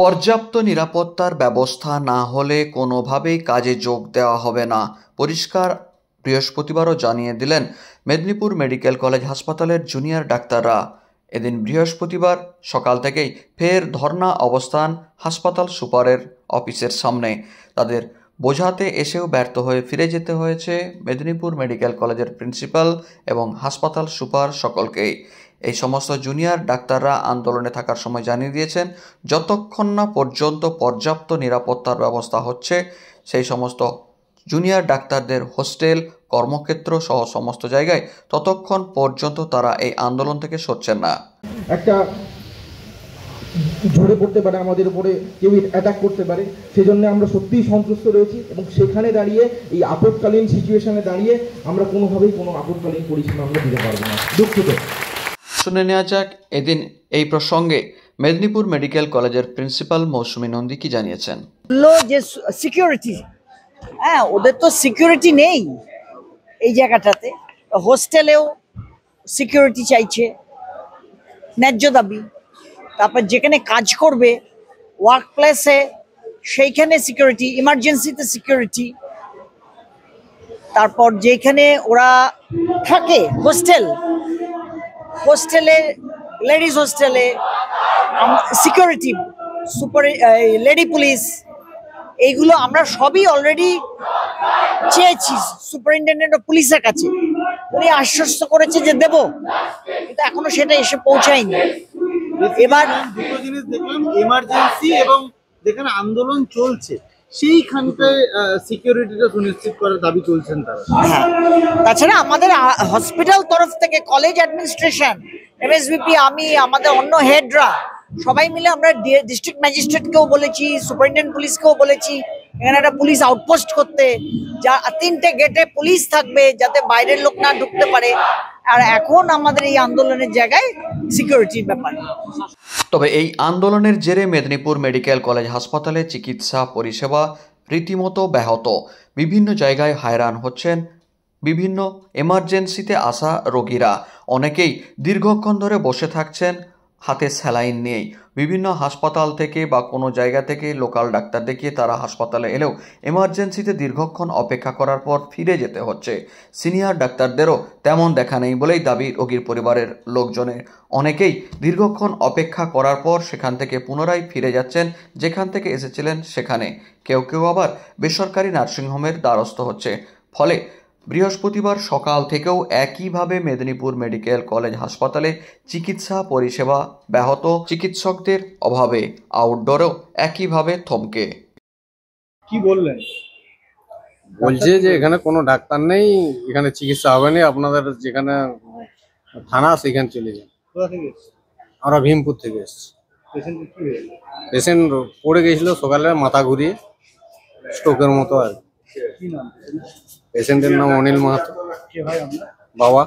পর্যাপ্ত নিরাপত্তার ব্যবস্থা না হলে কোনোভাবেই কাজে যোগ দেওয়া হবে না পরিষ্কার বৃহস্পতিবারও জানিয়ে দিলেন মেদিনীপুর মেডিকেল কলেজ হাসপাতালের জুনিয়র ডাক্তাররা এদিন বৃহস্পতিবার সকাল থেকেই ফের ধর্না অবস্থান হাসপাতাল সুপারের অফিসের সামনে তাদের বোঝাতে এসেও ব্যর্থ হয়ে ফিরে যেতে হয়েছে মেদিনীপুর মেডিকেল কলেজের প্রিন্সিপাল এবং হাসপাতাল সুপার সকলকেই এই সমস্ত জুনিয়র ডাক্তাররা আন্দোলনে থাকার সময় জানিয়ে দিয়েছেন যতক্ষণ না পর্যন্ত পর্যাপ্ত নিরাপত্তার ব্যবস্থা হচ্ছে সেই সমস্ত জুনিয়র ডাক্তারদের হোস্টেল কর্মক্ষেত্র সহ সমস্ত জায়গায় ততক্ষণ পর্যন্ত তারা এই আন্দোলন থেকে সরছেন না একটা ঝরে পড়তে পারে আমাদের উপরে কেউ অ্যাটাক করতে পারে সেই জন্য আমরা সত্যিই সন্তুষ্ট রয়েছি এবং সেখানে দাঁড়িয়ে এই আপদকালীন সিচুয়েশনে দাঁড়িয়ে আমরা কোনোভাবেই কোনো আপদকালীন পরিষেবা আমরা দিতে পারবো না দুঃখিত শুনে নেওয়া যাক এদিন এই প্রসঙ্গে মেদিনীপুর মেডিকেল কলেজের প্রিন্সিপাল মৌসুমী নন্দী কি জানিয়েছেন যে সিকিউরিটি হ্যাঁ ওদের তো সিকিউরিটি নেই এই জায়গাটাতে হোস্টেলেও সিকিউরিটি চাইছে ন্যায্য দাবি তারপর যেখানে কাজ করবে ওয়ার্ক প্লেসে সেইখানে সিকিউরিটি ইমার্জেন্সিতে সিকিউরিটি তারপর যেখানে ওরা থাকে হোস্টেল হোস্টেলে লেডিস হোস্টেলে সিকিউরিটি সুপার লেডি পুলিশ এইগুলো আমরা সবই অলরেডি চেয়েছি সুপারিনটেন্ডেন্ট অফ পুলিশের কাছে উনি আশ্বস্ত করেছে যে দেব কিন্তু এখনো সেটা এসে পৌঁছায়নি এবার দুটো জিনিস দেখলাম এমার্জেন্সি এবং দেখেন আন্দোলন চলছে সেইখানটায় হ্যাঁ। তাছাড়া আমাদের হসপিটাল তরফ থেকে কলেজ অ্যাডমিনিস্ট্রেশন আমি আমাদের অন্য হেডরা সবাই মিলে আমরা ডিস্ট্রিক্ট বলেছি বলেছি এখানে একটা পুলিশ আউটপোস্ট করতে যা তিনটে গেটে পুলিশ থাকবে যাতে বাইরের লোক না ঢুকতে পারে আর এখন আমাদের এই আন্দোলনের জায়গায় সিকিউরিটির ব্যাপার তবে এই আন্দোলনের জেরে মেদিনীপুর মেডিকেল কলেজ হাসপাতালে চিকিৎসা পরিষেবা রীতিমতো ব্যাহত বিভিন্ন জায়গায় হায়রান হচ্ছেন বিভিন্ন এমার্জেন্সিতে আসা রোগীরা অনেকেই দীর্ঘক্ষণ ধরে বসে থাকছেন হাতে স্যালাইন নেই বিভিন্ন হাসপাতাল থেকে বা কোনো জায়গা থেকে লোকাল ডাক্তার দেখিয়ে তারা হাসপাতালে এলেও এমার্জেন্সিতে দীর্ঘক্ষণ অপেক্ষা করার পর ফিরে যেতে হচ্ছে সিনিয়র ডাক্তারদেরও তেমন দেখা নেই বলেই দাবি রোগীর পরিবারের লোকজনের অনেকেই দীর্ঘক্ষণ অপেক্ষা করার পর সেখান থেকে পুনরায় ফিরে যাচ্ছেন যেখান থেকে এসেছিলেন সেখানে কেউ কেউ আবার বেসরকারি নার্সিংহোমের দ্বারস্থ হচ্ছে ফলে বৃহস্পতিবার সকাল থেকেও একইভাবে মেদিনীপুর মেডিকেল কলেজ হাসপাতালে চিকিৎসা পরিষেবা ব্যাহত চিকিৎসকদের অভাবে আউটডোরও একইভাবে থমকে কি বললেন বলছে যে এখানে কোনো ডাক্তার নেই এখানে চিকিৎসা হবে না আপনাদের যেখানে থানা সেখানে চলে যান আমরা ভীমপুর থেকে এসেছি পেশেন্ট পড়ে গেছিল সকালে মাথা ঘুরিয়ে স্ট্রোকের মতো আর কি পেশেন্টের নাম অনিল মাহাতো বাবা